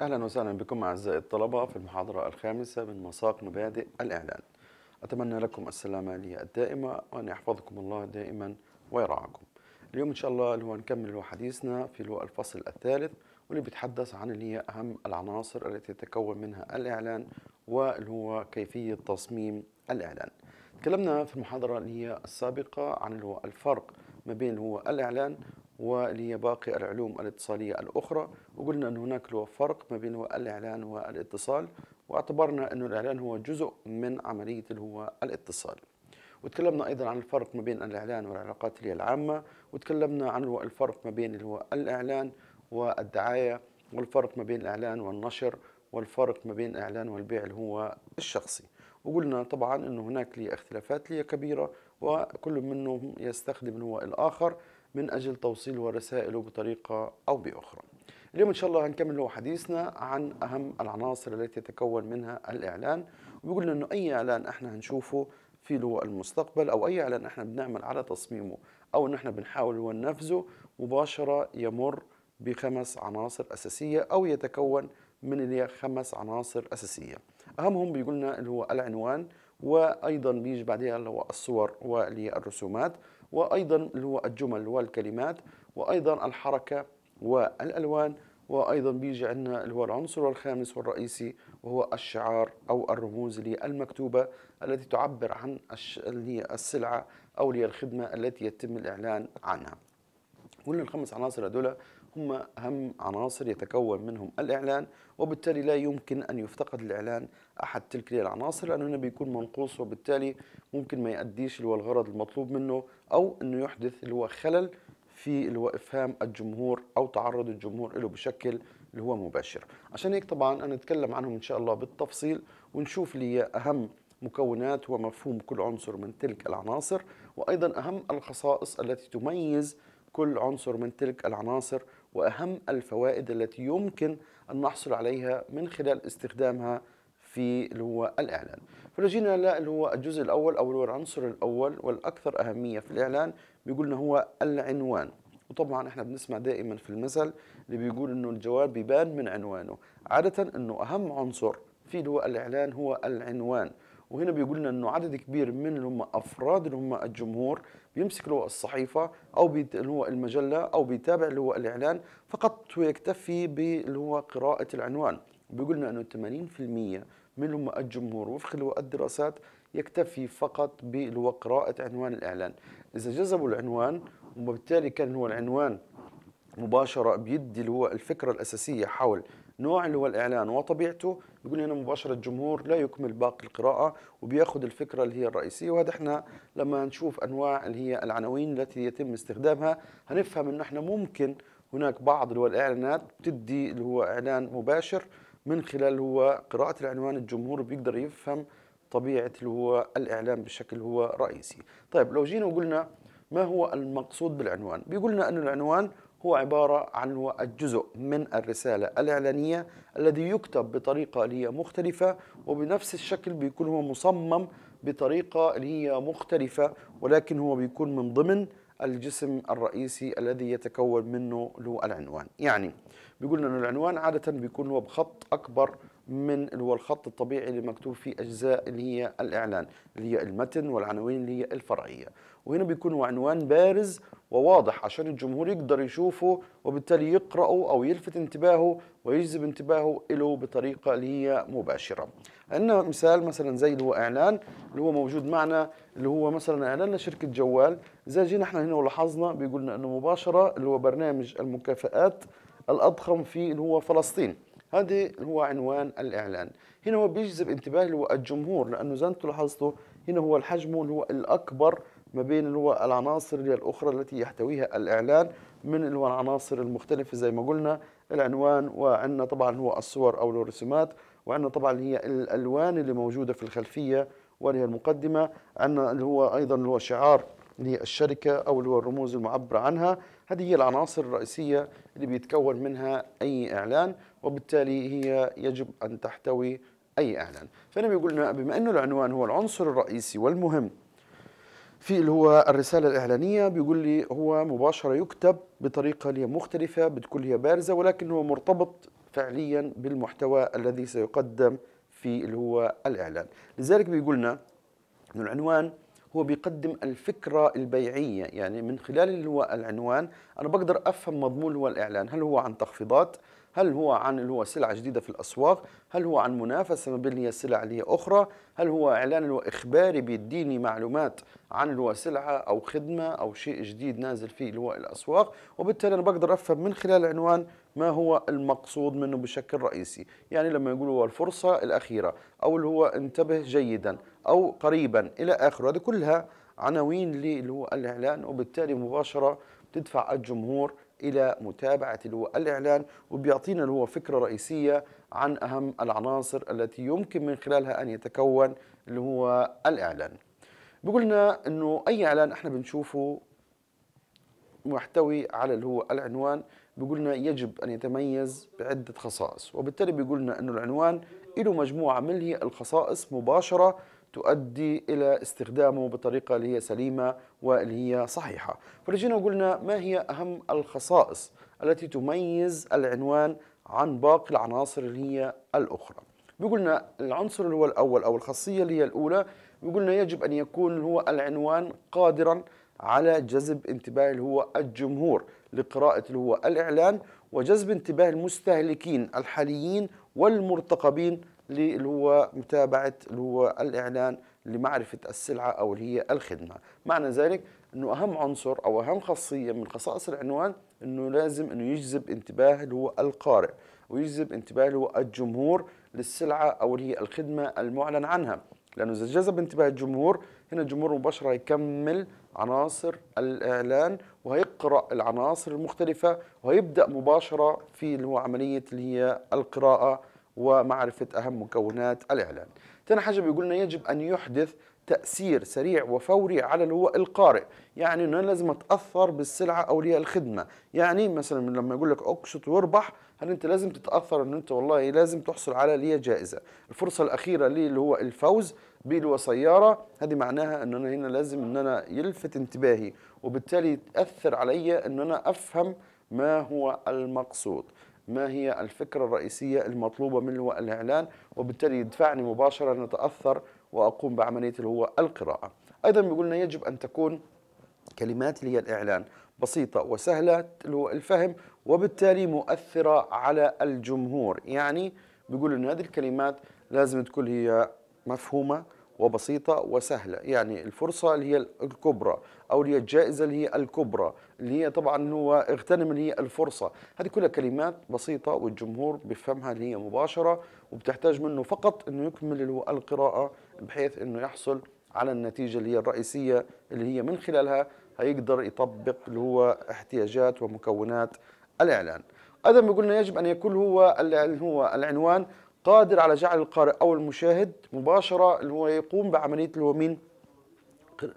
أهلا وسهلا بكم أعزائي الطلبة في المحاضرة الخامسة من مساق مبادئ الإعلان أتمنى لكم السلامة لي الدائمة وأن يحفظكم الله دائما ويرعاكم اليوم إن شاء الله اللي هو نكمل حديثنا في الفصل الثالث واللي بيتحدث عن اللي هي أهم العناصر التي يتكون منها الإعلان واللي هو كيفية تصميم الإعلان تكلمنا في المحاضرة اللي هي السابقة عن اللي هو الفرق ما بين هو الإعلان باقي العلوم الاتصالية الأخرى وقلنا أن هناك له فرق ما بين الإعلان والاتصال واعتبرنا أن الإعلان هو جزء من عملية اللي هو الاتصال وتكلمنا أيضا عن الفرق ما بين الإعلان والعلاقات اللي هي العامة وتكلمنا عن الفرق ما بين اللي هو الإعلان والدعاية والفرق ما بين الإعلان والنشر والفرق ما بين الإعلان والبيع اللي هو الشخصي وقلنا طبعا أنه هناك لي اختلافات لي كبيرة وكل منهم يستخدم هو الآخر من أجل توصيل رسائله بطريقة أو بأخرى اليوم إن شاء الله هنكمل له حديثنا عن أهم العناصر التي يتكون منها الإعلان وبيقول أنه أي إعلان إحنا هنشوفه في له المستقبل أو أي إعلان إحنا بنعمل على تصميمه أو إن إحنا بنحاول هو ننفذه مباشرة يمر بخمس عناصر أساسية أو يتكون من اللي خمس عناصر أساسية أهمهم بيقولنا اللي هو العنوان وأيضا بيجي بعدها اللي هو الصور والرسومات وايضا اللي هو الجمل والكلمات وايضا الحركه والالوان وايضا بيجي عندنا اللي هو العنصر الخامس والرئيسي وهو الشعار او الرموز المكتوبه التي تعبر عن السلعه او الخدمه التي يتم الاعلان عنها. كل الخمس عناصر هذول هم أهم عناصر يتكون منهم الإعلان وبالتالي لا يمكن أن يفتقد الإعلان أحد تلك العناصر لأنه هنا بيكون منقوص وبالتالي ممكن ما يؤديش اللي هو الغرض المطلوب منه او انه يحدث اللي هو خلل في اللي هو افهام الجمهور او تعرض الجمهور له بشكل اللي هو مباشر عشان هيك طبعا انا نتكلم عنهم ان شاء الله بالتفصيل ونشوف لي اهم مكونات ومفهوم كل عنصر من تلك العناصر وايضا اهم الخصائص التي تميز كل عنصر من تلك العناصر واهم الفوائد التي يمكن ان نحصل عليها من خلال استخدامها في اللي هو الاعلان فلو جينا اللي هو الجزء الاول او هو العنصر الاول والاكثر اهميه في الاعلان بيقول لنا هو العنوان وطبعا احنا بنسمع دائما في المثل اللي بيقول انه الجواب بيبان من عنوانه عاده انه اهم عنصر في اللي هو الاعلان هو العنوان وهنا بيقول لنا انه عدد كبير من اللي هم افراد اللي هم الجمهور بيمسك اللي هو الصحيفه او اللي هو المجله او بيتابع اللي هو الاعلان فقط ويكتفي باللي هو قراءه العنوان بيقول لنا انه 80% من هم الجمهور وفق الدراسات يكتفي فقط بقراءة عنوان الإعلان إذا جذبوا العنوان وبالتالي كان هو العنوان مباشرة بيدي اللي هو الفكرة الأساسية حول نوع اللي هو الإعلان وطبيعته بيقول هنا مباشرة الجمهور لا يكمل باقي القراءة وبياخذ الفكرة اللي هي الرئيسية وهذا احنا لما نشوف أنواع اللي هي العناوين التي يتم استخدامها هنفهم أنه احنا ممكن هناك بعض اللي هو الإعلانات بتدي اللي هو إعلان مباشر من خلال هو قراءة العنوان الجمهور بيقدر يفهم طبيعة اللي هو الإعلام بشكل هو رئيسي طيب لو جينا وقلنا ما هو المقصود بالعنوان بيقولنا أن العنوان هو عبارة عن هو الجزء من الرسالة الإعلانية الذي يكتب بطريقة اللي هي مختلفة وبنفس الشكل بيكون هو مصمم بطريقة اللي هي مختلفة ولكن هو بيكون من ضمن الجسم الرئيسي الذي يتكون منه له العنوان يعني بيقولنا أن العنوان عاده بيكون هو بخط اكبر من اللي هو الخط الطبيعي اللي مكتوب فيه اجزاء اللي هي الاعلان اللي هي المتن والعناوين اللي هي الفرعيه وهنا بيكون عنوان بارز وواضح عشان الجمهور يقدر يشوفه وبالتالي يقرأه أو يلفت انتباهه ويجذب انتباهه له بطريقة اللي هي مباشرة عندنا مثال مثلا زي اللي هو إعلان اللي هو موجود معنا اللي هو مثلا إعلان لشركة جوال إذا جينا احنا هنا ولاحظنا بيقولنا أنه مباشرة اللي هو برنامج المكافئات الأضخم في اللي هو فلسطين هذا هو عنوان الإعلان هنا هو بيجذب انتباه اللي هو الجمهور لأنه زي أنتم لاحظتوا هنا هو الحجم اللي هو الأكبر ما بين اللي هو العناصر الأخرى التي يحتويها الإعلان من اللي هو العناصر المختلفة زي ما قلنا العنوان وعندنا طبعا هو الصور أو الرسومات وعندنا طبعا هي الألوان اللي موجودة في الخلفية وهي المقدمة عندنا اللي هو أيضا اللي هو شعار للشركة أو اللي هو الرموز المعبرة عنها هذه هي العناصر الرئيسية اللي بيتكون منها أي إعلان وبالتالي هي يجب أن تحتوي أي إعلان فنبي يقول لنا بما أنه العنوان هو العنصر الرئيسي والمهم في اللي هو الرسالة الإعلانية بيقول لي هو مباشرة يكتب بطريقة اللي مختلفة بتكون هي بارزة ولكن هو مرتبط فعليا بالمحتوى الذي سيقدم في اللي هو الإعلان لذلك بيقولنا أن العنوان هو بيقدم الفكرة البيعية يعني من خلال اللي هو العنوان أنا بقدر أفهم مضمون هو الإعلان هل هو عن تخفيضات هل هو عن اللي هو سلعه جديده في الاسواق هل هو عن منافسه ما بين هي سلع اللي هي اخرى هل هو اعلان اللي هو اخباري بيديني معلومات عن اللي هو سلعه او خدمه او شيء جديد نازل فيه اللي هو الاسواق وبالتالي انا بقدر افهم من خلال العنوان ما هو المقصود منه بشكل رئيسي يعني لما يقولوا الفرصه الاخيره او اللي هو انتبه جيدا او قريبا الى اخره هذه كلها عناوين اللي هو الاعلان وبالتالي مباشره تدفع الجمهور الى متابعه اللي هو الاعلان وبيعطينا اللي هو فكره رئيسيه عن اهم العناصر التي يمكن من خلالها ان يتكون اللي هو الاعلان بقولنا لنا انه اي اعلان احنا بنشوفه محتوي على اللي هو العنوان بيقولنا يجب أن يتميز بعدة خصائص وبالتالي بيقولنا أنه العنوان له مجموعة من هي الخصائص مباشرة تؤدي إلى استخدامه بطريقة اللي هي سليمة واللي هي صحيحة فرجينا وقلنا ما هي أهم الخصائص التي تميز العنوان عن باقي العناصر اللي هي الأخرى بيقولنا العنصر اللي هو الأول أو الخاصية اللي هي الأولى بيقولنا يجب أن يكون هو العنوان قادرا على جذب انتباه اللي هو الجمهور لقراءة اللي هو الإعلان وجذب انتباه المستهلكين الحاليين والمرتقبين اللي هو متابعه اللي هو الاعلان لمعرفه السلعه او اللي هي الخدمه معنى ذلك انه اهم عنصر او اهم خاصيه من خصائص العنوان انه لازم انه يجذب انتباه اللي هو القارئ ويجذب انتباه اللي هو الجمهور للسلعه او اللي هي الخدمه المعلن عنها لانه اذا جذب انتباه الجمهور هنا الجمهور مباشره يكمل عناصر الاعلان وهيقرا العناصر المختلفه وهيبدا مباشره في اللي هو عمليه اللي هي القراءه ومعرفة أهم مكونات الإعلان ثاني حاجة بيقول لنا يجب أن يحدث تأثير سريع وفوري على اللي هو القارئ يعني أنا لازم أتأثر بالسلعة أو ليها الخدمة يعني مثلا لما يقول لك أقشط واربح هل أنت لازم تتأثر أن أنت والله لازم تحصل على ليها جائزة الفرصة الأخيرة لي اللي هو الفوز بيل وسيارة هذه معناها أن أنا هنا لازم أن أنا يلفت انتباهي وبالتالي تأثر علي أن أنا أفهم ما هو المقصود ما هي الفكرة الرئيسية المطلوبة من الإعلان وبالتالي يدفعني مباشرة أن أتأثر وأقوم بعملية اللي هو القراءة أيضا بيقولنا يجب أن تكون كلمات اللي هي الإعلان بسيطة وسهلة اللي هو الفهم وبالتالي مؤثرة على الجمهور يعني بيقول أن هذه الكلمات لازم تكون هي مفهومة وبسيطة وسهلة يعني الفرصة اللي هي الكبرى أو اللي هي الجائزة اللي هي الكبرى اللي هي طبعا هو اغتنم اللي هي الفرصة هذه كلها كلمات بسيطة والجمهور بيفهمها اللي هي مباشرة وبتحتاج منه فقط أنه يكمل اللي هو القراءة بحيث أنه يحصل على النتيجة اللي هي الرئيسية اللي هي من خلالها هيقدر يطبق اللي هو احتياجات ومكونات الإعلان أيضا قلنا يجب أن يكون هو هو العنوان قادر على جعل القارئ او المشاهد مباشره اللي هو يقوم بعمليه اللي هو مين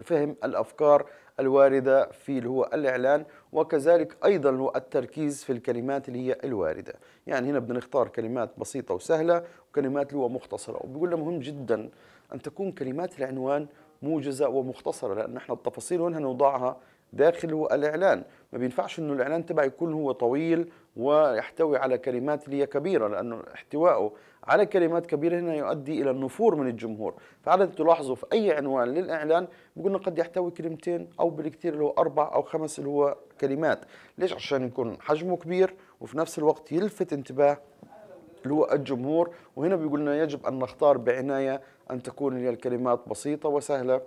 فهم الافكار الوارده في اللي هو الاعلان وكذلك ايضا هو التركيز في الكلمات اللي هي الوارده يعني هنا بدنا نختار كلمات بسيطه وسهله وكلمات اللي هو مختصره وبيقول لنا مهم جدا ان تكون كلمات العنوان موجزه ومختصره لان احنا التفاصيل وين هنوضعها داخل الإعلان ما بينفعش انه الاعلان تبعي يكون هو طويل ويحتوي على كلمات اللي هي كبيره لانه احتوائه على كلمات كبيره هنا يؤدي الى النفور من الجمهور فعادة تلاحظوا في اي عنوان للاعلان بقولنا قد يحتوي كلمتين او بالكثير اللي هو اربع او خمس اللي هو كلمات ليش عشان يكون حجمه كبير وفي نفس الوقت يلفت انتباه اللي هو الجمهور وهنا بيقولنا يجب ان نختار بعنايه ان تكون هي الكلمات بسيطه وسهله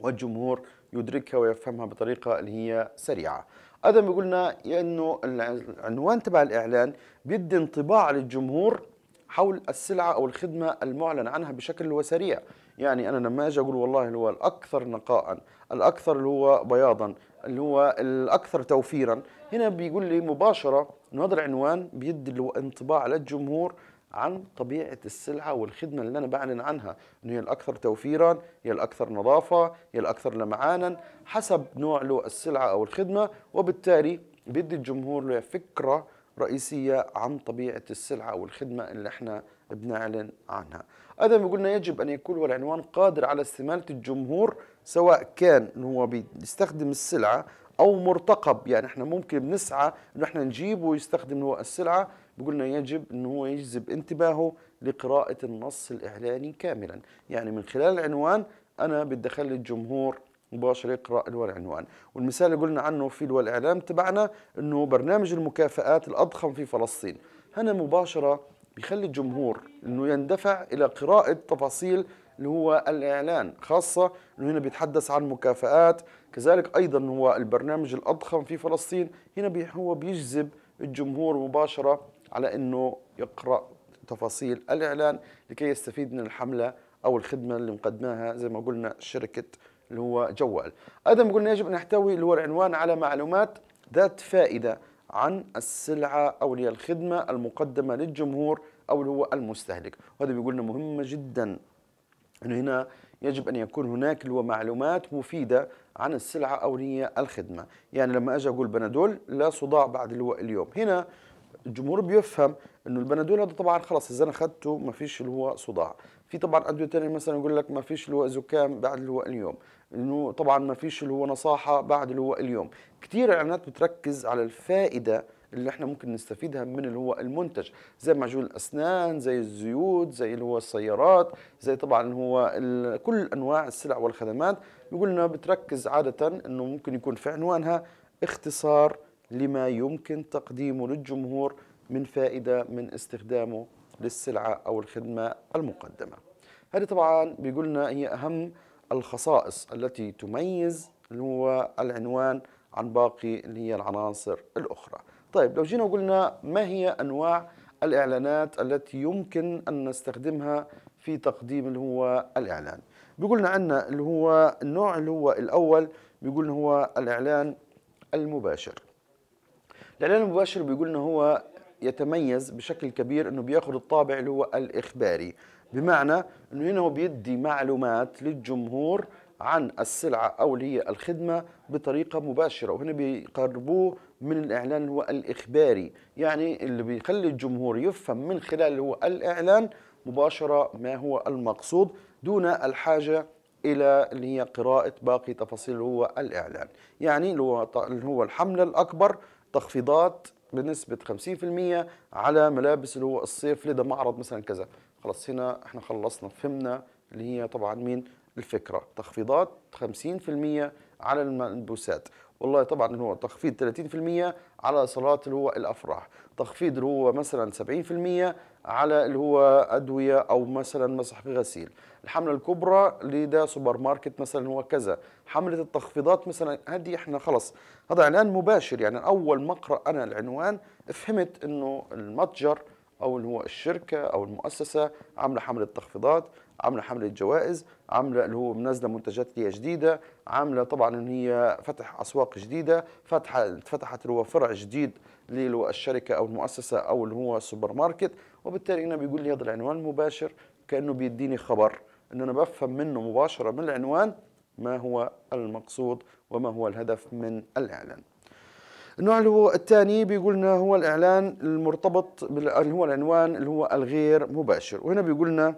والجمهور يدركها ويفهمها بطريقة اللي هي سريعة هذا ما قلنا انه العنوان تبع الاعلان بيدي انطباع للجمهور حول السلعه او الخدمه المعلن عنها بشكل وسريع يعني انا لما اجي اقول والله اللي هو الاكثر نقاء الاكثر اللي هو بياضا اللي هو الاكثر توفيرا هنا بيقول لي مباشره انه هذا العنوان بيدي انطباع للجمهور عن طبيعه السلعه والخدمه اللي انا بعلن عنها انه هي الاكثر توفيرا هي الاكثر نظافه هي الاكثر لمعانا حسب نوع له السلعه او الخدمه وبالتالي بيدي الجمهور له فكره رئيسيه عن طبيعه السلعه والخدمة اللي احنا بنعلن عنها. اذا ما قلنا يجب ان يكون العنوان قادر على استماله الجمهور سواء كان هو بيستخدم السلعه او مرتقب يعني احنا ممكن بنسعى انه احنا نجيبه ويستخدم هو السلعه بقولنا يجب أن هو يجذب انتباهه لقراءة النص الإعلاني كاملا يعني من خلال العنوان أنا بدي أخلي الجمهور مباشر يقرا اللي العنوان والمثال اللي قلنا عنه في اللي الاعلام تبعنا انه برنامج المكافآت الاضخم في فلسطين هنا مباشره بيخلي الجمهور انه يندفع الى قراءه تفاصيل اللي هو الاعلان خاصه انه هنا بيتحدث عن مكافآت كذلك ايضا هو البرنامج الاضخم في فلسطين هنا هو بيجذب الجمهور مباشره على أنه يقرأ تفاصيل الإعلان لكي يستفيد من الحملة أو الخدمة اللي مقدماها زي ما قلنا شركة اللي هو جوال أيضا قلنا يجب أن يحتوي اللي هو العنوان على معلومات ذات فائدة عن السلعة أو اللي الخدمة المقدمة للجمهور أو اللي هو المستهلك وهذا لنا مهمة جدا أنه هنا يجب أن يكون هناك اللي هو معلومات مفيدة عن السلعة أو هي الخدمة يعني لما أجي أقول بنادول لا صداع بعد اللي هو اليوم هنا الجمهور بيفهم انه البنادول هذا طبعا خلاص اذا انا اخذته ما فيش اللي هو صداع في طبعا ادويه ثانيه مثلا يقول لك ما فيش اللي هو زكام بعد اللي هو اليوم انه طبعا ما فيش اللي هو نصاحه بعد اللي هو اليوم كثير اعلانات بتركز على الفائده اللي احنا ممكن نستفيدها من اللي هو المنتج زي معجون الاسنان زي الزيوت زي اللي هو السيارات زي طبعا اللي هو كل انواع السلع والخدمات بيقول لنا بتركز عاده انه ممكن يكون في عنوانها اختصار لما يمكن تقديمه للجمهور من فائدة من استخدامه للسلعة أو الخدمة المقدمة هذه طبعا بيقولنا هي أهم الخصائص التي تميز اللي هو العنوان عن باقي اللي هي العناصر الأخرى طيب لو جينا وقلنا ما هي أنواع الإعلانات التي يمكن أن نستخدمها في تقديم اللي هو الإعلان بيقولنا عنا اللي هو النوع اللي هو الأول بيقولنا هو الإعلان المباشر الإعلان المباشر بيقول انه هو يتميز بشكل كبير إنه بياخذ الطابع اللي هو الإخباري بمعنى إنه هنا هو بيدي معلومات للجمهور عن السلعة أو اللي هي الخدمة بطريقة مباشرة وهنا بيقربوه من الإعلان اللي هو الإخباري يعني اللي بيخلي الجمهور يفهم من خلال اللي هو الإعلان مباشرة ما هو المقصود دون الحاجة إلى اللي هي قراءة باقي تفاصيل هو الإعلان يعني اللي هو الحملة الأكبر تخفيضات بنسبة 50% على ملابس اللي هو الصيف لدى معرض مثلا كذا خلاص هنا احنا خلصنا فهمنا اللي هي طبعا مين الفكرة تخفيضات 50% على الملبوسات والله طبعا اللي هو تخفيض 30% على صلاة اللي هو الافراح تخفيض اللي هو مثلا 70% على اللي هو ادويه او مثلا مسح في غسيل الحمله الكبرى ده سوبر ماركت مثلا هو كذا حمله التخفيضات مثلا هذه احنا خلص هذا اعلان مباشر يعني اول ما اقرا انا العنوان فهمت انه المتجر او اللي هو الشركه او المؤسسه عامله حمله تخفيضات عامله حمله جوائز عامله اللي هو منزله منتجات ليها جديده عامله طبعا ان هي فتح اسواق جديده فاتحه فتحت اللي هو فرع جديد للشركه او المؤسسه او اللي هو السوبر ماركت وبالتالي هنا بيقول لي هذا العنوان مباشر كأنه بيديني خبر أن أنا بفهم منه مباشرة من العنوان ما هو المقصود وما هو الهدف من الإعلان النوع اللي هو الثاني بيقول لنا هو الإعلان المرتبط اللي هو العنوان اللي هو الغير مباشر وهنا بيقول لنا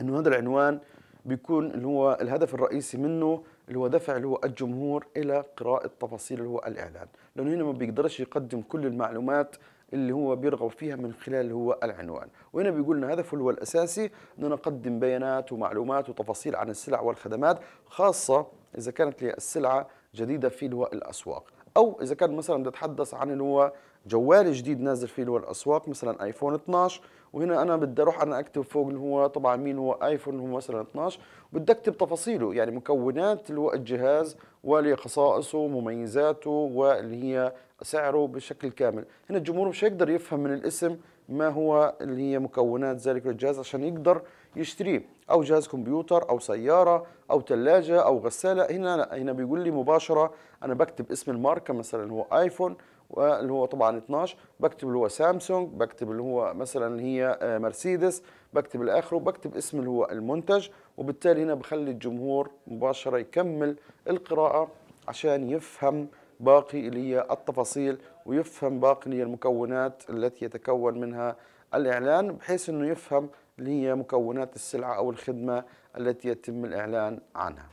أنه هذا العنوان بيكون اللي هو الهدف الرئيسي منه اللي هو دفع اللي هو الجمهور إلى قراءة تفاصيل اللي هو الإعلان لأنه هنا ما بيقدرش يقدم كل المعلومات اللي هو بيرغب فيها من خلال هو العنوان وهنا بيقول لنا هدفه هو الأساسي أن نقدم بيانات ومعلومات وتفاصيل عن السلع والخدمات خاصة إذا كانت السلعة جديدة في الأسواق أو إذا كان مثلا نتحدث عن اللي هو جوال جديد نازل فيه اللي الاسواق مثلا ايفون 12 وهنا انا بدي اروح انا اكتب فوق اللي هو طبعا مين هو ايفون هو مثلا 12 بدي اكتب تفاصيله يعني مكونات اللي هو الجهاز واللي خصائصه ومميزاته واللي هي سعره بشكل كامل هنا الجمهور مش هيقدر يفهم من الاسم ما هو اللي هي مكونات ذلك الجهاز عشان يقدر يشتريه او جهاز كمبيوتر او سياره او ثلاجه او غساله هنا لا هنا بيقول لي مباشره انا بكتب اسم الماركه مثلا هو ايفون واللي هو طبعا 12 بكتب اللي هو سامسونج بكتب اللي هو مثلا هي آه، مرسيدس بكتب الاخر وبكتب اسم اللي هو المنتج وبالتالي هنا بخلي الجمهور مباشره يكمل القراءه عشان يفهم باقي اللي هي التفاصيل ويفهم باقي اللي هي المكونات التي يتكون منها الاعلان بحيث انه يفهم اللي هي مكونات السلعه او الخدمه التي يتم الاعلان عنها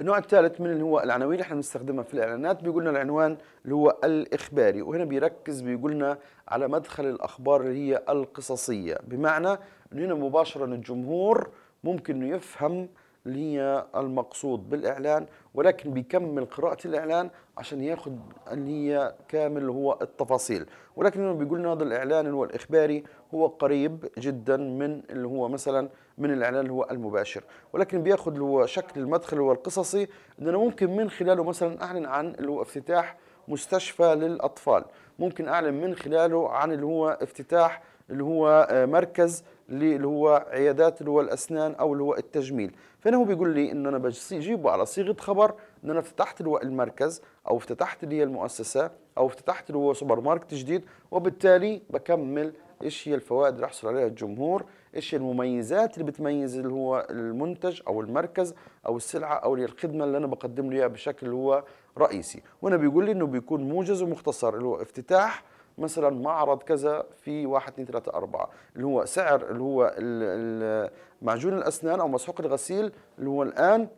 النوع الثالث من اللي هو العناوين اللي احنا بنستخدمها في الاعلانات بيقول لنا العنوان اللي هو الاخباري وهنا بيركز بيقول لنا على مدخل الاخبار اللي هي القصصيه بمعنى انه هنا مباشره الجمهور ممكن انه يفهم اللي المقصود بالإعلان ولكن بيكمل قراءة الإعلان عشان ياخذ اللي هي كامل هو التفاصيل ولكن بيقول لنا هذا الإعلان اللي هو الإخباري هو قريب جدا من اللي هو مثلا من الإعلان اللي هو المباشر ولكن بياخذ اللي هو شكل المدخل هو القصصي إن أنا ممكن من خلاله مثلا أعلن عن اللي هو افتتاح مستشفى للأطفال ممكن أعلن من خلاله عن اللي هو افتتاح اللي هو آه، مركز اللي هو عيادات اللي هو الاسنان او اللي هو التجميل فهنا هو بيقول لي انه انا بجيبه على صيغه خبر انه انا فتحت اللي هو المركز او فتحت اللي هي المؤسسه او فتحت اللي هو سوبر ماركت جديد وبالتالي بكمل ايش هي الفوائد اللي يحصل عليها الجمهور ايش هي المميزات اللي بتميز اللي هو المنتج او المركز او السلعه او الخدمه اللي انا بقدم له اياها بشكل هو رئيسي وانا بيقول لي انه بيكون موجز ومختصر اللي هو افتتاح مثلا معرض كذا في 1 2 3 4 اللي هو سعر اللي هو معجون الاسنان او مسحوق الغسيل اللي هو الان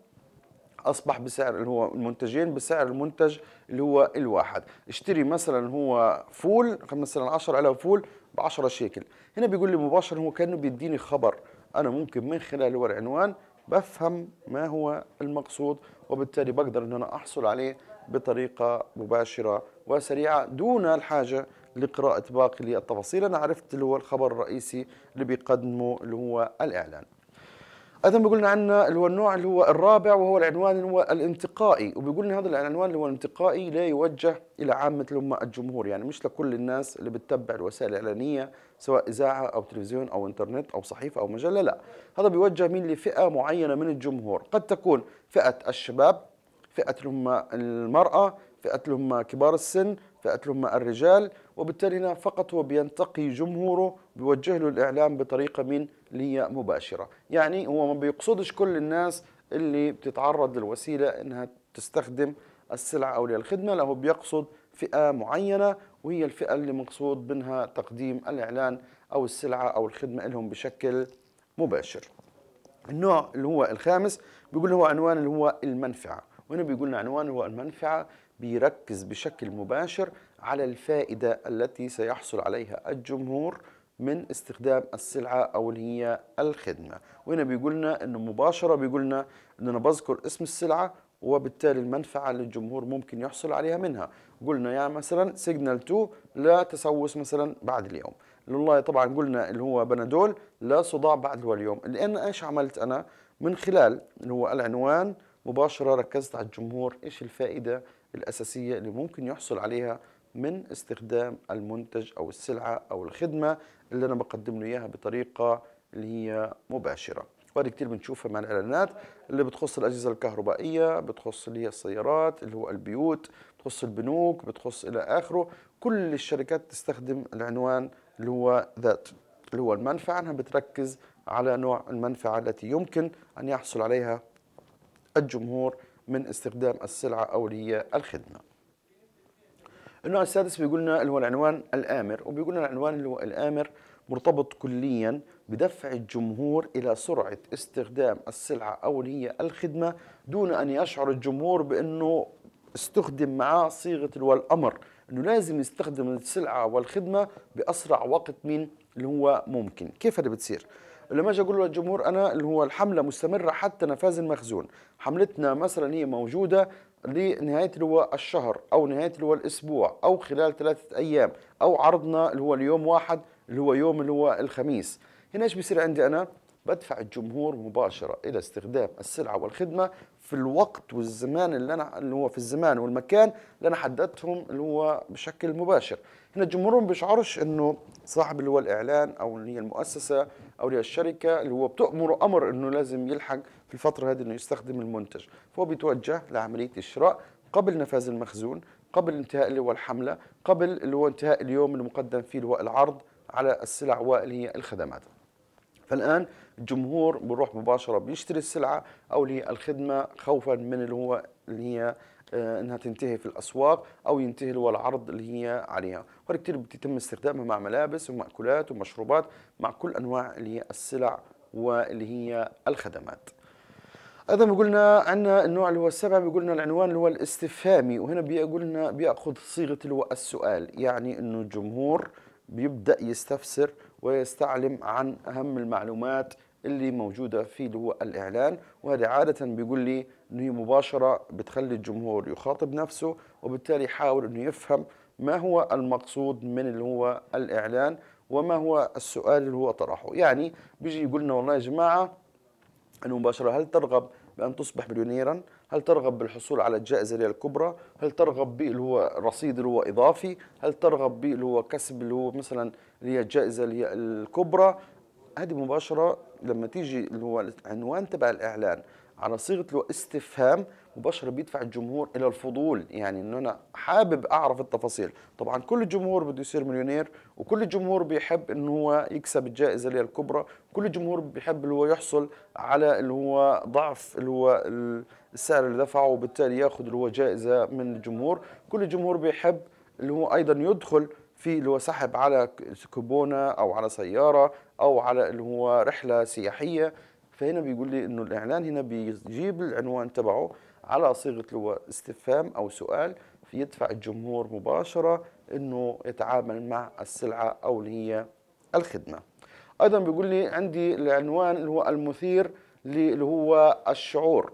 اصبح بسعر اللي هو المنتجين بسعر المنتج اللي هو الواحد اشتري مثلا هو فول مثلا على فول ب 10 شيكل هنا بيقول لي مباشره هو كانه بيديني خبر انا ممكن من خلال هو العنوان بفهم ما هو المقصود وبالتالي بقدر ان انا احصل عليه بطريقه مباشره وسريعه دون الحاجه لقراءة باقي التفاصيل أنا عرفت اللي هو الخبر الرئيسي اللي بيقدمه اللي هو الإعلان ايضا بيقولنا عنا اللي هو النوع اللي هو الرابع وهو العنوان اللي هو الانتقائي وبيقولنا هذا العنوان اللي هو الانتقائي لا يوجه الى عامه الامه الجمهور يعني مش لكل الناس اللي بتتبع الوسائل الاعلانيه سواء اذاعه او تلفزيون او انترنت او صحيفه او مجله لا هذا بيوجه مين لفئه معينه من الجمهور قد تكون فئه الشباب فئه هم المراه فئه هم كبار السن فأتلم الرجال وبالتالي هنا فقط هو بينتقي جمهوره بيوجه له الإعلام بطريقة من هي مباشرة يعني هو ما بيقصدش كل الناس اللي بتتعرض للوسيلة إنها تستخدم السلعة أو للخدمة له بيقصد فئة معينة وهي الفئة اللي مقصود منها تقديم الإعلان أو السلعة أو الخدمة لهم بشكل مباشر النوع اللي هو الخامس بيقول هو عنوان اللي هو المنفعة وهنا بيقول لنا عنوان هو المنفعة بيركز بشكل مباشر على الفائدة التي سيحصل عليها الجمهور من استخدام السلعة أو اللي هي الخدمة وهنا بيقولنا أنه مباشرة بيقولنا أن أنا بذكر اسم السلعة وبالتالي المنفعة اللي الجمهور ممكن يحصل عليها منها قلنا يعني مثلا سيجنال 2 لا تسوس مثلا بعد اليوم لله طبعا قلنا اللي هو بنادول لا صداع بعد اليوم لأن إيش عملت أنا من خلال اللي هو العنوان مباشرة ركزت على الجمهور إيش الفائدة الأساسية اللي ممكن يحصل عليها من استخدام المنتج أو السلعة أو الخدمة اللي أنا بقدم له إياها بطريقة اللي هي مباشرة وهذه كتير بنشوفها مع الإعلانات اللي بتخص الأجهزة الكهربائية بتخص اللي هي السيارات اللي هو البيوت بتخص البنوك بتخص إلى آخره كل الشركات تستخدم العنوان اللي هو ذات اللي هو المنفعة أنها بتركز على نوع المنفعة التي يمكن أن يحصل عليها الجمهور من استخدام السلعة أو اللي هي الخدمة النوع السادس بيقول لنا اللي هو العنوان الآمر وبيقول لنا العنوان اللي هو الآمر مرتبط كليا بدفع الجمهور إلى سرعة استخدام السلعة أو اللي هي الخدمة دون أن يشعر الجمهور بأنه استخدم معاه صيغة اللي الأمر أنه لازم يستخدم السلعة والخدمة بأسرع وقت من اللي هو ممكن كيف هذا بتصير؟ لما اجي اقول للجمهور انا اللي هو الحمله مستمره حتى نفاذ المخزون حملتنا مثلا هي موجوده لنهايه اللي هو الشهر او نهايه اللي هو الاسبوع او خلال ثلاثه ايام او عرضنا اللي هو اليوم واحد اللي هو يوم اللي هو الخميس هنا ايش بيصير عندي انا بدفع الجمهور مباشره الى استخدام السلعه والخدمه في الوقت والزمان اللي انا اللي هو في الزمان والمكان اللي انا حددتهم اللي هو بشكل مباشر هنا الجمهور ما بيشعرش انه صاحب اللي هو الاعلان او اللي هي المؤسسه اولياء الشركه اللي هو بتامره امر انه لازم يلحق في الفتره هذه انه يستخدم المنتج فهو بيتوجه لعمليه الشراء قبل نفاذ المخزون قبل انتهاء اللي هو الحمله قبل اللي هو انتهاء اليوم المقدم فيه اللي هو العرض على السلع واللي هي الخدمات فالان الجمهور بيروح مباشره بيشتري السلعه او اللي هي الخدمه خوفا من اللي هو اللي هي آه، انها تنتهي في الاسواق او ينتهي هو العرض اللي هي عليها وهذا كثير بتتم استخدامها مع ملابس ومأكولات ومشروبات مع كل انواع اللي هي السلع واللي هي الخدمات ايضا بيقولنا عندنا النوع اللي هو السابع بيقولنا العنوان اللي هو الاستفهامي وهنا بيقولنا بياخذ صيغه اللي هو السؤال يعني انه الجمهور بيبدا يستفسر ويستعلم عن اهم المعلومات اللي موجوده في اللي هو الاعلان وهذا عاده بيقول لي انه هي مباشره بتخلي الجمهور يخاطب نفسه وبالتالي يحاول انه يفهم ما هو المقصود من اللي هو الاعلان وما هو السؤال اللي هو طرحه يعني بيجي يقول لنا والله يا جماعه المباشره هل ترغب بأن تصبح مليونيرا هل ترغب بالحصول على الجائزة اللي الكبرى هل ترغب به اللي هو رصيد اللي هو إضافي هل ترغب به اللي هو كسب اللي هو مثلا اللي هي الجائزة اللي الكبرى هذه مباشرة لما تيجي اللي هو العنوان تبع الإعلان على صيغه له استفهام مباشره بيدفع الجمهور الى الفضول يعني انه انا حابب اعرف التفاصيل طبعا كل الجمهور بده يصير مليونير وكل الجمهور بيحب انه هو يكسب الجائزه اللي الكبرى كل الجمهور بيحب اللي هو يحصل على اللي هو ضعف اللي هو السعر اللي دفعه وبالتالي ياخذ اللي هو جائزه من الجمهور كل الجمهور بيحب اللي هو ايضا يدخل في اللي هو سحب على كوبونة او على سياره او على اللي هو رحله سياحيه فهنا بيقول لي انه الاعلان هنا بيجيب العنوان تبعه على صيغه اللي هو استفهام او سؤال فيدفع الجمهور مباشره انه يتعامل مع السلعه او اللي هي الخدمه. ايضا بيقول لي عندي العنوان اللي هو المثير اللي هو الشعور.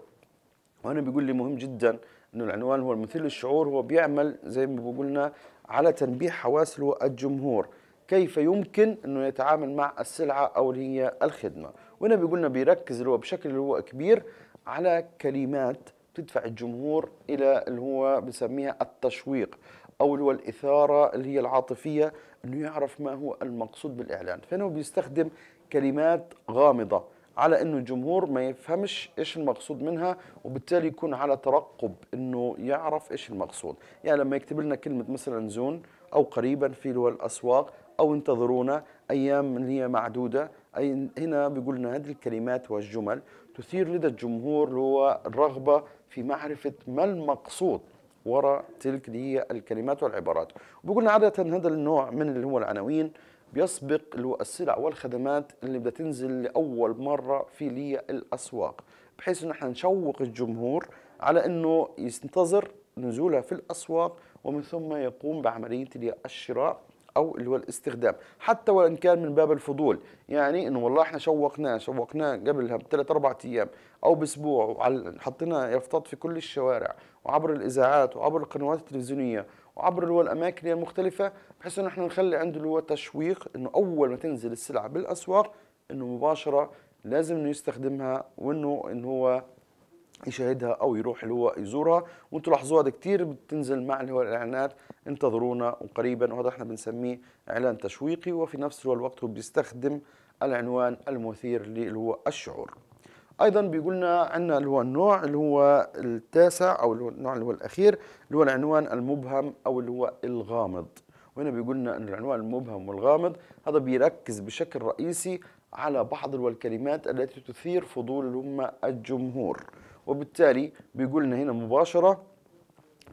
وهنا بيقول لي مهم جدا انه العنوان هو المثير للشعور هو بيعمل زي ما بقولنا على تنبيه حواس اللي هو الجمهور كيف يمكن انه يتعامل مع السلعه او اللي هي الخدمه. وهنا بيقولنا بيركز اللي هو بشكل اللي هو كبير على كلمات تدفع الجمهور الى اللي هو بنسميها التشويق او اللي هو الاثاره اللي هي العاطفيه انه يعرف ما هو المقصود بالاعلان فهنا هو بيستخدم كلمات غامضه على انه الجمهور ما يفهمش ايش المقصود منها وبالتالي يكون على ترقب انه يعرف ايش المقصود يعني لما يكتب لنا كلمه مثلا زون او قريبا في الاسواق او انتظرونا ايام اللي هي معدوده أي هنا بيقول هذه الكلمات والجمل تثير لدى الجمهور اللي هو الرغبة في معرفة ما المقصود وراء تلك اللي هي الكلمات والعبارات وبيقولنا عادة هذا النوع من اللي هو العناوين بيسبق اللي هو السلع والخدمات اللي بدها تنزل لأول مرة في لي الأسواق بحيث إن احنا نشوق الجمهور على إنه ينتظر نزولها في الأسواق ومن ثم يقوم بعملية الشراء او اللي هو الاستخدام حتى وان كان من باب الفضول يعني انه والله احنا شوقناه شوقناه قبلها بثلاث اربع ايام او باسبوع حطيناه يفتض في كل الشوارع وعبر الاذاعات وعبر القنوات التلفزيونيه وعبر اللي هو الاماكن المختلفه بحيث انه احنا نخلي عنده اللي هو تشويق انه اول ما تنزل السلعه بالاسواق انه مباشره لازم انه يستخدمها وانه انه هو يشاهدها او يروح اللي هو يزورها وانتم لاحظوها ده كتير بتنزل مع اللي هو الاعلانات انتظرونا وقريبا وهذا احنا بنسميه اعلان تشويقي وفي نفس الوقت هو بيستخدم العنوان المثير اللي هو الشعور ايضا بيقولنا عندنا اللي هو النوع اللي هو التاسع او اللي هو النوع اللي هو الاخير اللي هو العنوان المبهم او اللي هو الغامض وهنا بيقولنا ان العنوان المبهم والغامض هذا بيركز بشكل رئيسي على بعض الكلمات التي تثير فضول هم الجمهور وبالتالي بيقول لنا هنا مباشرة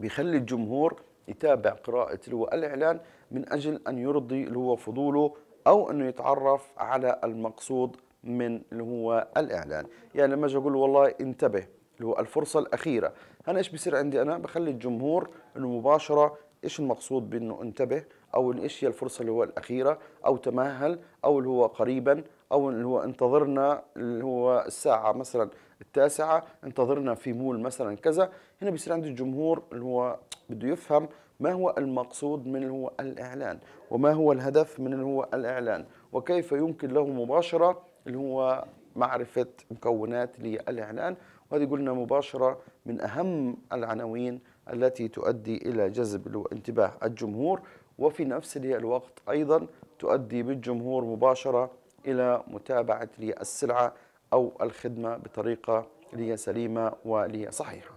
بيخلي الجمهور يتابع قراءة اللي هو الإعلان من أجل أن يرضي اللي هو فضوله أو أنه يتعرف على المقصود من اللي هو الإعلان يعني لما أجي أقول والله انتبه اللي هو الفرصة الأخيرة أنا إيش بصير عندي أنا بخلي الجمهور أنه مباشرة إيش المقصود بأنه انتبه أو إن إيش هي الفرصة اللي هو الأخيرة أو تمهل أو اللي هو قريبا أو اللي هو انتظرنا اللي هو الساعة مثلا التاسعة انتظرنا في مول مثلا كذا هنا بيصير عند الجمهور اللي هو بده يفهم ما هو المقصود من اللي هو الإعلان وما هو الهدف من اللي هو الإعلان وكيف يمكن له مباشرة اللي هو معرفة مكونات للإعلان وهذه قلنا مباشرة من أهم العناوين التي تؤدي إلى جذب انتباه الجمهور وفي نفس الوقت أيضا تؤدي بالجمهور مباشرة إلى متابعة السلعة أو الخدمة بطريقة اللي هي سليمة واللي هي صحيحة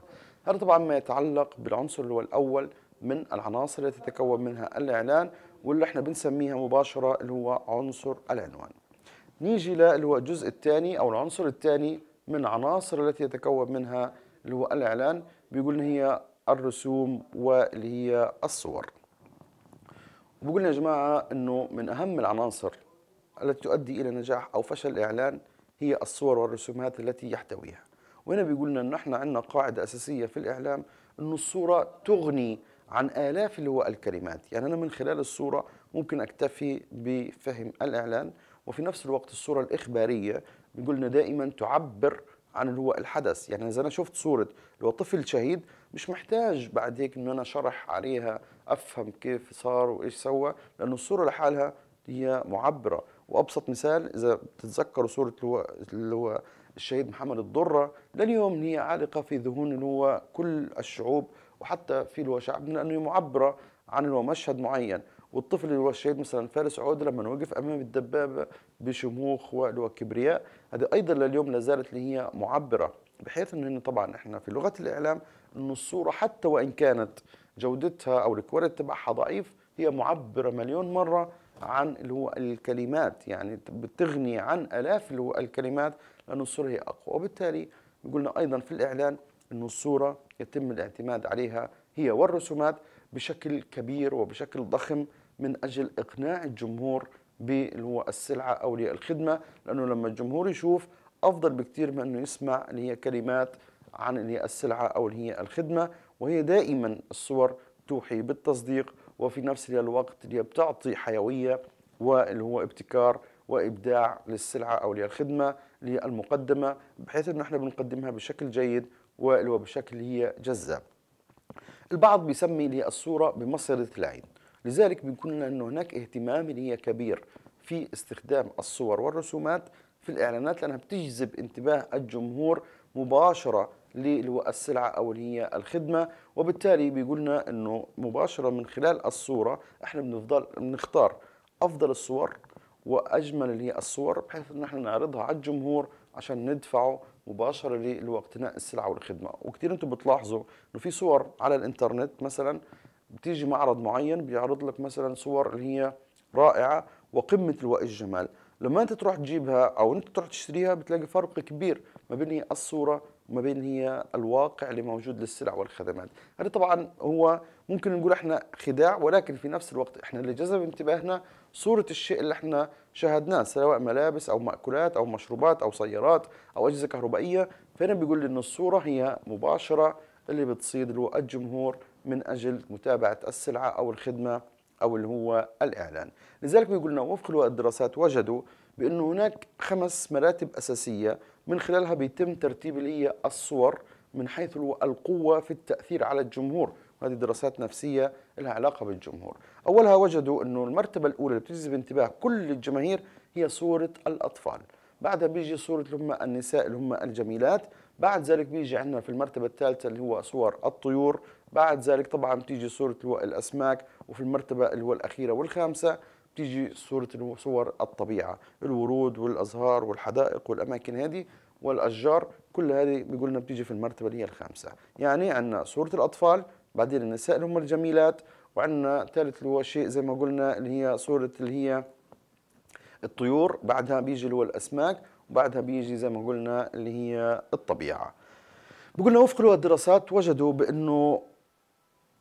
هذا طبعا ما يتعلق بالعنصر اللي هو الأول من العناصر التي تتكون منها الإعلان واللي احنا بنسميها مباشرة اللي هو عنصر العنوان نيجي اللي هو الجزء الثاني أو العنصر الثاني من العناصر التي يتكون منها اللي هو الإعلان بيقول هي الرسوم واللي هي الصور وبقولنا يا جماعة أنه من أهم العناصر التي تؤدي إلى نجاح أو فشل الإعلان هي الصور والرسومات التي يحتويها وهنا بيقول لنا انه احنا عندنا قاعده اساسيه في الاعلام انه الصوره تغني عن آلاف اللي هو الكلمات يعني أنا من خلال الصورة ممكن أكتفي بفهم الإعلان وفي نفس الوقت الصورة الإخبارية بيقولنا دائما تعبر عن اللي هو الحدث يعني إذا أنا شفت صورة اللي هو طفل شهيد مش محتاج بعد هيك إن أنا شرح عليها أفهم كيف صار وإيش سوى لأنه الصورة لحالها هي معبرة وابسط مثال اذا بتتذكروا صوره اللي هو اللي هو الشهيد محمد الضره لليوم هي عالقه في ذهون اللي هو كل الشعوب وحتى في اللي هو شعبنا لانه معبره عن اللي هو مشهد معين والطفل اللي هو الشهيد مثلا فارس عود لما وقف امام الدبابه بشموخ وكبرياء هذه ايضا لليوم لا زالت اللي هي معبره بحيث انه طبعا احنا في لغه الاعلام انه الصوره حتى وان كانت جودتها او الكواليتي تبعها ضعيف هي معبره مليون مره عن اللي هو الكلمات يعني بتغني عن الاف اللي هو الكلمات لان الصوره هي اقوى وبالتالي قلنا ايضا في الاعلان انه الصوره يتم الاعتماد عليها هي والرسومات بشكل كبير وبشكل ضخم من اجل اقناع الجمهور باللي هو السلعه او الخدمه لانه لما الجمهور يشوف افضل بكثير من انه يسمع اللي هي كلمات عن اللي هي السلعه او اللي هي الخدمه وهي دائما الصور توحي بالتصديق وفي نفس الوقت اللي بتعطي حيوية واللي هو ابتكار وإبداع للسلعة أو للخدمة للمقدمة بحيث أنه احنا بنقدمها بشكل جيد وبشكل هي جذاب البعض بيسمي لي الصورة بمصيدة العين لذلك بنكون أنه هناك اهتمام هي كبير في استخدام الصور والرسومات في الإعلانات لأنها بتجذب انتباه الجمهور مباشرة للواء السلعة أو اللي هي الخدمة وبالتالي بيقولنا أنه مباشرة من خلال الصورة إحنا بنفضل بنختار أفضل الصور وأجمل اللي هي الصور بحيث أن احنا نعرضها على الجمهور عشان ندفعه مباشرة لاقتناء السلعة والخدمة وكثير أنتم بتلاحظوا أنه في صور على الإنترنت مثلا بتيجي معرض معين بيعرض لك مثلا صور اللي هي رائعة وقمة لواء الجمال لما انت تروح تجيبها او انت تروح تشتريها بتلاقي فرق كبير ما بين الصوره وما بين هي الواقع اللي موجود للسلع والخدمات هذا طبعا هو ممكن نقول احنا خداع ولكن في نفس الوقت احنا اللي جذب انتباهنا صورة الشيء اللي احنا شاهدناه سواء ملابس او مأكولات او مشروبات او سيارات او اجهزة كهربائية فهنا بيقول لي ان الصورة هي مباشرة اللي بتصيد له الجمهور من اجل متابعة السلعة او الخدمة او اللي هو الاعلان لذلك بيقول لنا وفق الدراسات وجدوا بأنه هناك خمس مراتب أساسية من خلالها بيتم ترتيب اللي e الصور من حيث القوة في التأثير على الجمهور وهذه دراسات نفسية لها علاقة بالجمهور أولها وجدوا أنه المرتبة الأولى اللي بتجذب انتباه كل الجماهير هي صورة الأطفال بعدها بيجي صورة اللي هم النساء اللي هم الجميلات بعد ذلك بيجي عندنا في المرتبة الثالثة اللي هو صور الطيور بعد ذلك طبعا بتيجي صورة الأسماك وفي المرتبة اللي هو الأخيرة والخامسة بتيجي صورة صور الطبيعة الورود والأزهار والحدائق والأماكن هذه والأشجار كل هذه بيقولنا لنا بتيجي في المرتبة اللي هي الخامسة يعني عندنا صورة الأطفال بعدين النساء اللي هم الجميلات وعندنا ثالث اللي هو شيء زي ما قلنا اللي هي صورة اللي هي الطيور بعدها بيجي اللي هو الأسماك وبعدها بيجي زي ما قلنا اللي هي الطبيعة بقولنا وفق الدراسات وجدوا بأنه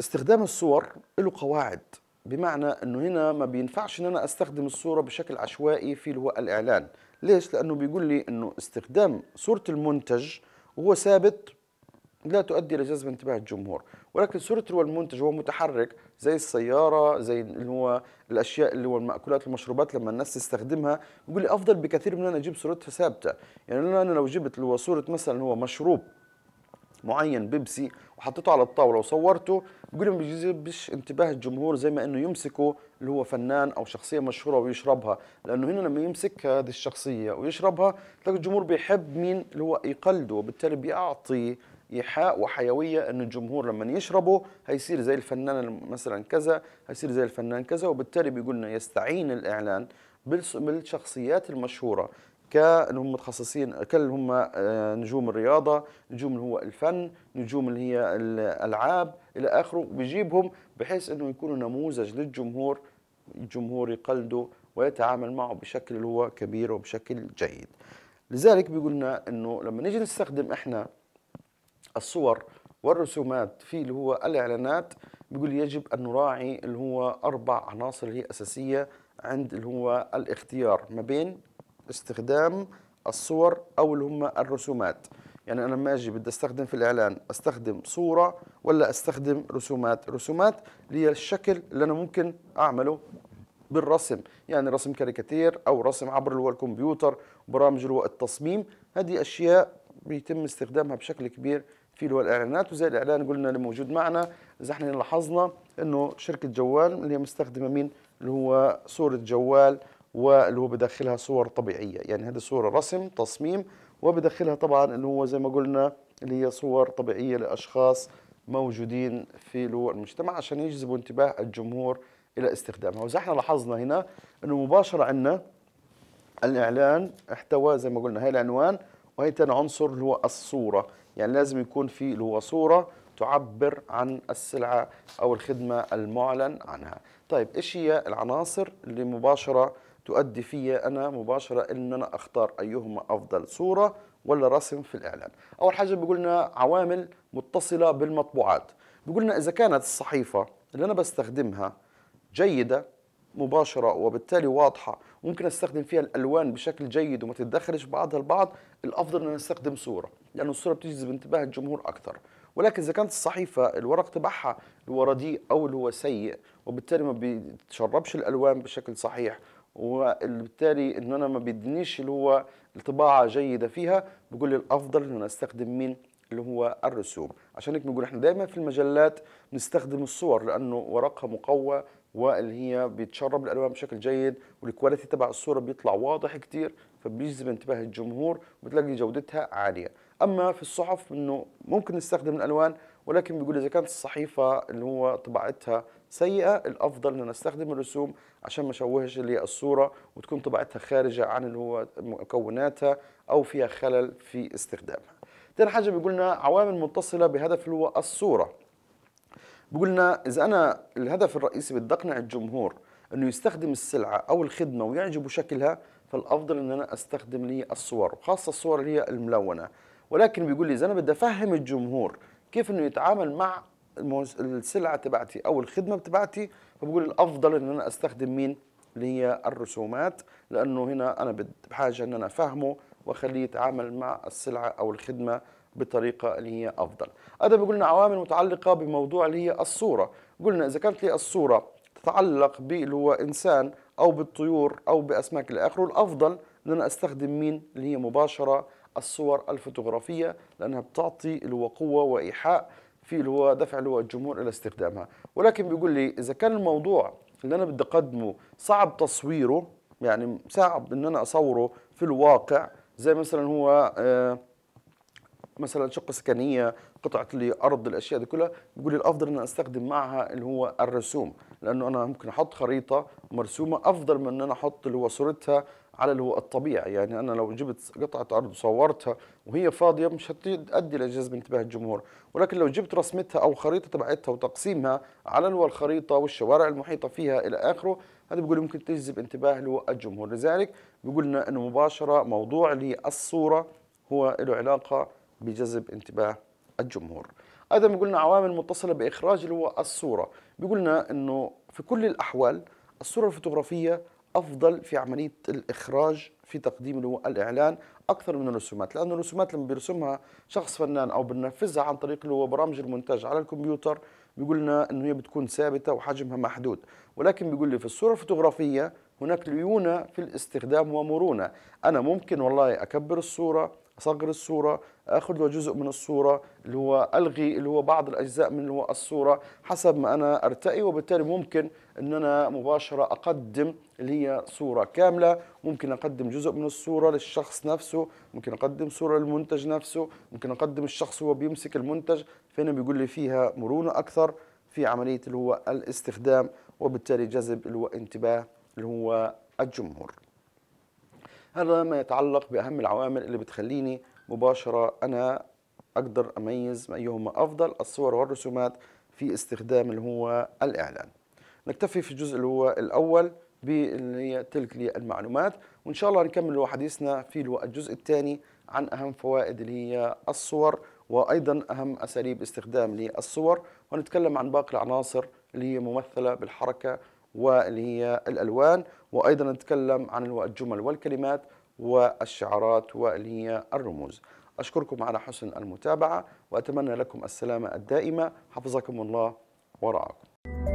استخدام الصور له قواعد بمعنى انه هنا ما بينفعش ان انا استخدم الصوره بشكل عشوائي في اللي هو الاعلان ليش لانه بيقول لي انه استخدام صوره المنتج وهو ثابت لا تؤدي الى جذب انتباه الجمهور ولكن صوره اللي هو المنتج هو متحرك زي السياره زي اللي هو الاشياء اللي هو الماكولات والمشروبات لما الناس تستخدمها بيقول لي افضل بكثير من ان انا اجيب صورتها ثابته يعني انا لو جبت اللي هو صوره مثلا هو مشروب معين بيبسي وحطيته على الطاوله وصورته بيقول ما بيجذبش انتباه الجمهور زي ما انه يمسكه اللي هو فنان او شخصيه مشهوره ويشربها لانه هنا لما يمسك هذه الشخصيه ويشربها تلاقي الجمهور بيحب مين اللي هو يقلده وبالتالي بيعطي ايحاء وحيويه ان الجمهور لما يشربه هيصير زي الفنان مثلا كذا هيصير زي الفنان كذا وبالتالي بيقولنا لنا يستعين الاعلان بالشخصيات المشهوره كاللي هم متخصصين كل هم آه، نجوم الرياضه نجوم اللي هو الفن نجوم اللي هي الالعاب الى اخره بيجيبهم بحيث انه يكونوا نموذج للجمهور الجمهور يقلده ويتعامل معه بشكل اللي هو كبير وبشكل جيد لذلك بيقولنا انه لما نيجي نستخدم احنا الصور والرسومات في اللي هو الاعلانات بيقول يجب ان نراعي اللي هو اربع عناصر هي اساسيه عند اللي هو الاختيار ما بين استخدام الصور او اللي هم الرسومات يعني انا لما اجي بدي استخدم في الاعلان استخدم صوره ولا استخدم رسومات رسومات هي الشكل اللي انا ممكن اعمله بالرسم يعني رسم كاريكاتير او رسم عبر اللي هو الكمبيوتر برامج اللي هو التصميم هذه اشياء بيتم استخدامها بشكل كبير في اللي هو الاعلانات وزي الاعلان قلنا اللي موجود معنا اذا احنا لاحظنا انه شركه جوال اللي هي مستخدمه مين اللي هو صوره جوال واللي هو بدخلها صور طبيعيه يعني هذه صوره رسم تصميم وبدخلها طبعا اللي هو زي ما قلنا اللي هي صور طبيعيه لاشخاص موجودين في المجتمع عشان يجذبوا انتباه الجمهور الى استخدامها واذا احنا لاحظنا هنا انه مباشره عندنا الاعلان احتوى زي ما قلنا هاي العنوان وهي ثاني عنصر اللي هو الصوره يعني لازم يكون في اللي هو صوره تعبر عن السلعه او الخدمه المعلن عنها طيب ايش هي العناصر اللي مباشره تؤدي فيا أنا مباشرة أن أنا أختار أيهما أفضل صورة ولا رسم في الإعلان أول حاجة لنا عوامل متصلة بالمطبوعات لنا إذا كانت الصحيفة اللي أنا بستخدمها جيدة مباشرة وبالتالي واضحة ممكن استخدم فيها الالوان بشكل جيد وما تتدخلش بعضها البعض الافضل ان نستخدم صوره لانه الصوره بتجذب انتباه الجمهور اكثر ولكن اذا كانت الصحيفه الورق تبعها الوردي او اللي هو سيء وبالتالي ما بيتشربش الالوان بشكل صحيح وبالتالي انه انا ما بدنيش اللي هو الطباعه جيده فيها بقول لي الافضل ان انا استخدم مين اللي هو الرسوم عشان هيك بنقول احنا دائما في المجلات بنستخدم الصور لانه ورقها مقوى واللي هي بيتشرب الالوان بشكل جيد والكواليتي تبع الصوره بيطلع واضح كتير فبيجذب انتباه الجمهور وبتلاقي جودتها عاليه اما في الصحف انه ممكن نستخدم الالوان ولكن بيقول اذا كانت الصحيفه اللي هو طباعتها سيئه الافضل ان نستخدم الرسوم عشان ما اشوهش لي الصوره وتكون طباعتها خارجه عن اللي هو مكوناتها او فيها خلل في استخدامها تاني حاجه بيقولنا لنا عوامل متصله بهدف اللي هو الصوره بيقولنا لنا اذا انا الهدف الرئيسي بدي اقنع الجمهور انه يستخدم السلعه او الخدمه ويعجبه شكلها فالافضل ان انا استخدم لي الصور وخاصه الصور اللي هي الملونه ولكن بيقول لي اذا انا بدي افهم الجمهور كيف انه يتعامل مع السلعه تبعتي او الخدمه بتبعتي فبقول الافضل ان انا استخدم مين اللي هي الرسومات لانه هنا انا بحاجه ان انا افهمه واخليه يتعامل مع السلعه او الخدمه بطريقه اللي هي افضل. هذا بقولنا عوامل متعلقه بموضوع اللي هي الصوره، قلنا اذا كانت لي الصوره تتعلق باللي هو انسان او بالطيور او باسماك الى اخره، الافضل ان انا استخدم مين اللي هي مباشره الصور الفوتوغرافيه لانها بتعطي اللي هو قوه وايحاء في اللي هو دفع اللي هو الجمهور الى استخدامها ولكن بيقول لي اذا كان الموضوع اللي انا بدي اقدمه صعب تصويره يعني صعب ان انا اصوره في الواقع زي مثلا هو آه، مثلا شقه سكنيه قطعه لي ارض الاشياء دي كلها بيقول لي الافضل ان استخدم معها اللي هو الرسوم لانه انا ممكن احط خريطه مرسومه افضل من ان انا احط اللي هو صورتها على اللي هو الطبيعي يعني انا لو جبت قطعه ارض وصورتها وهي فاضيه مش هتؤدي لجذب انتباه الجمهور ولكن لو جبت رسمتها او خريطه تبعتها وتقسيمها على اللي هو الخريطه والشوارع المحيطه فيها الى اخره هذا بيقول ممكن تجذب انتباه اللي هو الجمهور لذلك بيقول لنا انه مباشره موضوع للصوره هو له علاقه بجذب انتباه الجمهور ايضا بيقول لنا عوامل متصله باخراج اللي هو الصوره بيقول لنا انه في كل الاحوال الصوره الفوتوغرافيه افضل في عمليه الاخراج في تقديم الاعلان اكثر من الرسومات لانه الرسومات لما بيرسمها شخص فنان او بننفذها عن طريق اللي هو برامج المونتاج على الكمبيوتر بيقول لنا انه هي بتكون ثابته وحجمها محدود ولكن بيقول لي في الصوره الفوتوغرافيه هناك ليونه في الاستخدام ومرونه انا ممكن والله اكبر الصوره اصغر الصوره اخذ له جزء من الصوره اللي هو الغي اللي هو بعض الاجزاء من اللي هو الصوره حسب ما انا ارتقي وبالتالي ممكن ان انا مباشره اقدم اللي هي صوره كامله ممكن اقدم جزء من الصوره للشخص نفسه ممكن اقدم صوره للمنتج نفسه ممكن اقدم الشخص هو بيمسك المنتج فهنا بيقول لي فيها مرونه اكثر في عمليه اللي هو الاستخدام وبالتالي جذب اللي هو انتباه اللي هو الجمهور هذا ما يتعلق باهم العوامل اللي بتخليني مباشره انا اقدر اميز ايهما افضل الصور والرسومات في استخدام اللي هو الاعلان نكتفي في الجزء اللي هو الاول باللي هي تلك لي المعلومات وان شاء الله نكمل حديثنا في الجزء الثاني عن اهم فوائد اللي هي الصور وايضا اهم اساليب استخدام للصور ونتكلم عن باقي العناصر اللي هي ممثله بالحركه واللي هي الالوان وأيضا نتكلم عن الجمل والكلمات والشعارات واللي هي الرموز أشكركم على حسن المتابعة وأتمنى لكم السلامة الدائمة حفظكم الله ورعاكم